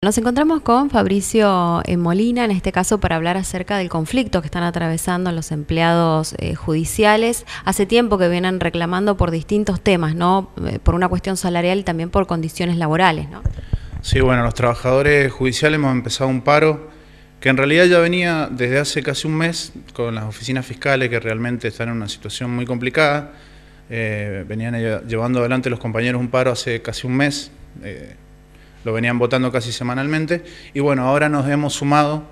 Nos encontramos con Fabricio eh, Molina, en este caso para hablar acerca del conflicto que están atravesando los empleados eh, judiciales. Hace tiempo que vienen reclamando por distintos temas, ¿no? Eh, por una cuestión salarial y también por condiciones laborales, ¿no? Sí, bueno, los trabajadores judiciales hemos empezado un paro que en realidad ya venía desde hace casi un mes con las oficinas fiscales que realmente están en una situación muy complicada. venían llevando adelante los compañeros un paro hace casi un mes lo venían votando casi semanalmente. Y bueno, ahora nos hemos sumado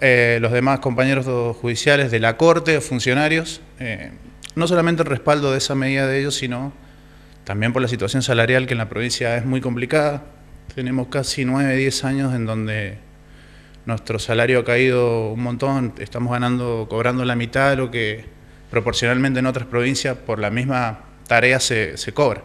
eh, los demás compañeros judiciales de la Corte, funcionarios, eh, no solamente el respaldo de esa medida de ellos, sino también por la situación salarial que en la provincia es muy complicada. Tenemos casi 9, 10 años en donde nuestro salario ha caído un montón, estamos ganando, cobrando la mitad de lo que proporcionalmente en otras provincias por la misma tarea se cobra.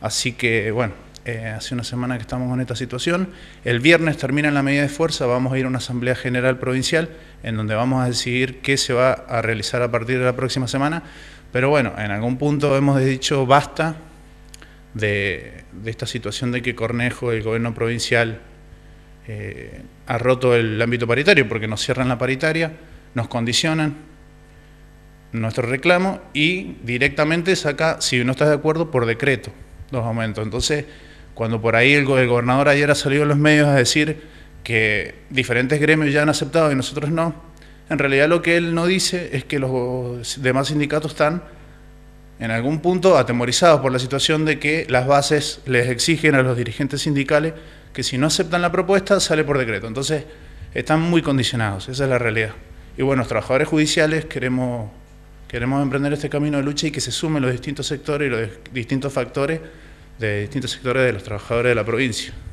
Así que, bueno, eh, hace una semana que estamos en esta situación. El viernes termina la medida de fuerza, vamos a ir a una asamblea general provincial en donde vamos a decidir qué se va a realizar a partir de la próxima semana. Pero bueno, en algún punto hemos dicho basta de, esta situación de que Cornejo, el gobierno provincial, eh, ha roto el ámbito paritario porque nos cierran la paritaria, nos condicionan, nuestro reclamo y directamente saca, si no estás de acuerdo, por decreto los aumentos. Entonces, cuando por ahí el, gobernador ayer ha salido en los medios a decir que diferentes gremios ya han aceptado y nosotros no, en realidad lo que él no dice es que los demás sindicatos están en algún punto atemorizados por la situación de que las bases les exigen a los dirigentes sindicales que si no aceptan la propuesta sale por decreto. Entonces están muy condicionados, esa es la realidad. Y bueno, los trabajadores judiciales queremos, queremos emprender este camino de lucha y que se sumen los distintos sectores y los distintos factores de distintos sectores de los trabajadores de la provincia.